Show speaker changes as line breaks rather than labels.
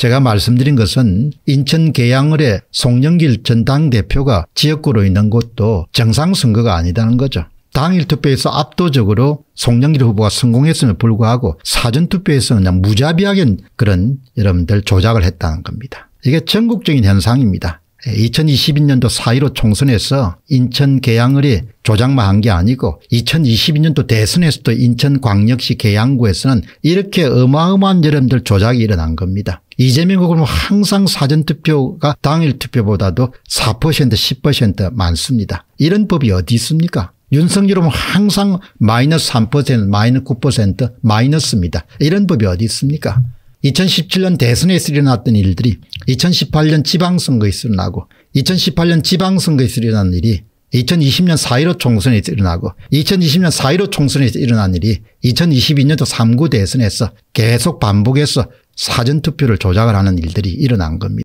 제가 말씀드린 것은 인천 계양을의 송영길 전 당대표가 지역구로 있는 것도 정상선거가 아니다는 거죠. 당일 투표에서 압도적으로 송영길 후보가 성공했음에 불구하고 사전투표에서는 그냥 무자비하게 그런 여러분들 조작을 했다는 겁니다. 이게 전국적인 현상입니다. 2022년도 예, 4.15 총선에서 인천 계양을이 조작만 한 게 아니고 2022년도 대선에서도 인천광역시 계양구에서는 이렇게 어마어마한 여러분들 조작이 일어난 겁니다. 이재명 후보는 항상 사전투표가 당일 투표보다도 4% 10% 많습니다. 이런 법이 어디 있습니까? 윤석열 후보는 항상 마이너스 3% 마이너스 9% 마이너스입니다. 이런 법이 어디 있습니까? 2017년 대선에서 일어났던 일들이 2018년 지방선거 있으면 나고 2018년 지방선거에서 일어난 일이 2020년 4.15총선에 일어나고 2020년 4.15총선에 일어난 일이 2022년도 3구 대선에서 계속 반복해서 사전투표를 조작을 하는 일들이 일어난 겁니다.